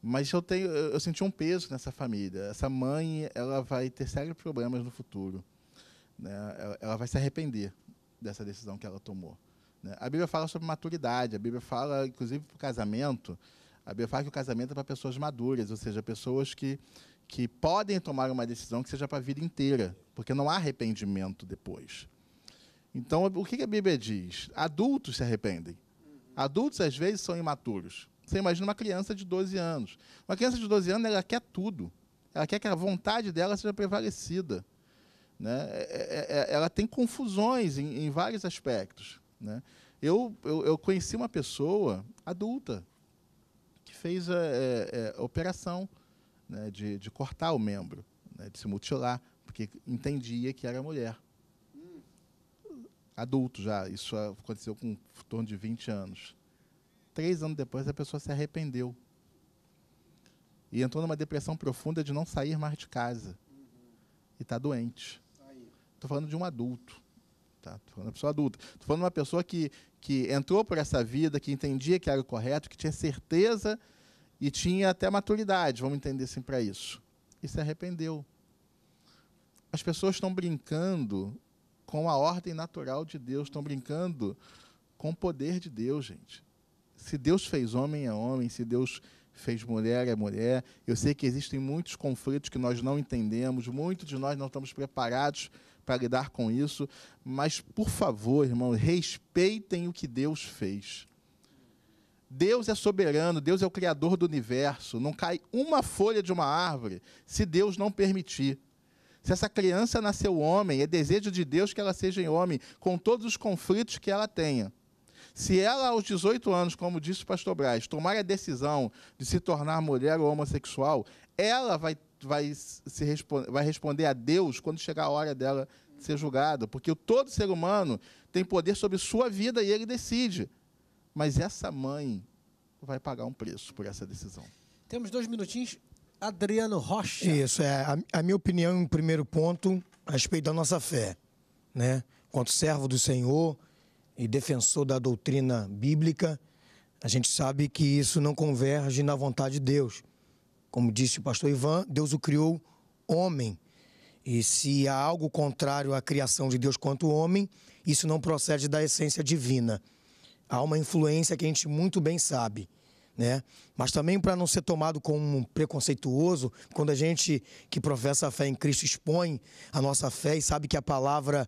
Mas eu tenho, eu senti um peso nessa família. Essa mãe, ela vai ter sérios problemas no futuro, né? Ela vai se arrepender dessa decisão que ela tomou. Né? A Bíblia fala sobre maturidade, a Bíblia fala, inclusive, para o casamento. A Bíblia fala que o casamento é para pessoas maduras, ou seja, pessoas que, que podem tomar uma decisão que seja para a vida inteira, porque não há arrependimento depois. Então, o que a Bíblia diz? Adultos se arrependem. Adultos, às vezes, são imaturos. Você imagina uma criança de 12 anos. Uma criança de 12 anos, ela quer tudo. Ela quer que a vontade dela seja prevalecida. Né? É, é, é, ela tem confusões em, em vários aspectos. Né? Eu, eu, eu conheci uma pessoa adulta que fez a eh, eh, eh, operação né, de, de cortar o membro, né, de se mutilar, porque entendia que era mulher. Adulto já, isso aconteceu com um torno de 20 anos. Três anos depois, a pessoa se arrependeu e entrou numa depressão profunda de não sair mais de casa. E está doente. Estou falando de um adulto. Tá? Estou falando uma pessoa adulta. Estou falando uma pessoa que, que entrou por essa vida, que entendia que era o correto, que tinha certeza e tinha até maturidade, vamos entender assim, para isso. E se arrependeu. As pessoas estão brincando com a ordem natural de Deus, estão brincando com o poder de Deus, gente. Se Deus fez homem, é homem. Se Deus fez mulher, é mulher. Eu sei que existem muitos conflitos que nós não entendemos, muitos de nós não estamos preparados para lidar com isso, mas por favor, irmão, respeitem o que Deus fez. Deus é soberano, Deus é o criador do universo. Não cai uma folha de uma árvore se Deus não permitir. Se essa criança nasceu homem, é desejo de Deus que ela seja homem, com todos os conflitos que ela tenha. Se ela, aos 18 anos, como disse o pastor Braz, tomar a decisão de se tornar mulher ou homossexual, ela vai vai, se responder, vai responder a Deus quando chegar a hora dela ser julgada. Porque todo ser humano tem poder sobre sua vida e ele decide. Mas essa mãe vai pagar um preço por essa decisão. Temos dois minutinhos. Adriano Rocha. Isso, é. A, a minha opinião, em primeiro ponto, a respeito da nossa fé. Né? Quanto servo do Senhor e defensor da doutrina bíblica, a gente sabe que isso não converge na vontade de Deus. Como disse o pastor Ivan, Deus o criou homem. E se há algo contrário à criação de Deus quanto homem, isso não procede da essência divina. Há uma influência que a gente muito bem sabe. Né? Mas também para não ser tomado como um preconceituoso, quando a gente que professa a fé em Cristo expõe a nossa fé e sabe que a palavra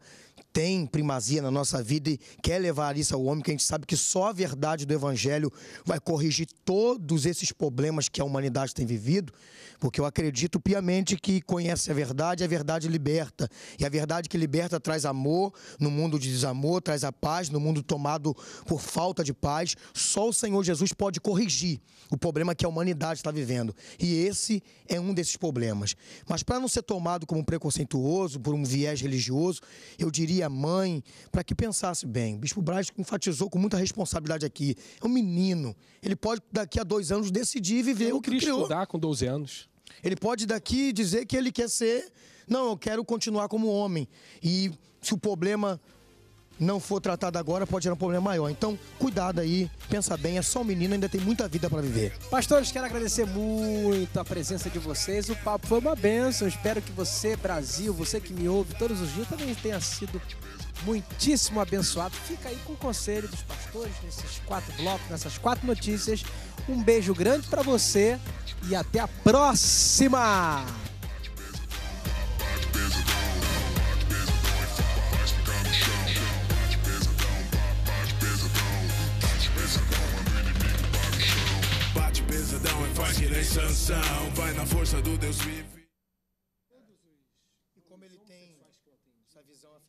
tem primazia na nossa vida e quer levar isso ao homem, que a gente sabe que só a verdade do Evangelho vai corrigir todos esses problemas que a humanidade tem vivido, porque eu acredito piamente que conhece a verdade, a verdade liberta. E a verdade que liberta traz amor no mundo de desamor, traz a paz no mundo tomado por falta de paz. Só o Senhor Jesus pode corrigir o problema que a humanidade está vivendo. E esse é um desses problemas. Mas para não ser tomado como preconceituoso, por um viés religioso, eu diria a mãe, para que pensasse bem. O Bispo Braz enfatizou com muita responsabilidade aqui. É um menino. Ele pode, daqui a dois anos, decidir viver eu o que Ele pode estudar com 12 anos. Ele pode daqui dizer que ele quer ser. Não, eu quero continuar como homem. E se o problema não for tratada agora, pode gerar um problema maior. Então, cuidado aí, pensa bem, é só um menino, ainda tem muita vida para viver. Pastores, quero agradecer muito a presença de vocês. O papo foi uma benção. Espero que você, Brasil, você que me ouve todos os dias, também tenha sido muitíssimo abençoado. Fica aí com o conselho dos pastores nesses quatro blocos, nessas quatro notícias. Um beijo grande para você e até a próxima! que nem sanção. Vai na força do Deus vivo.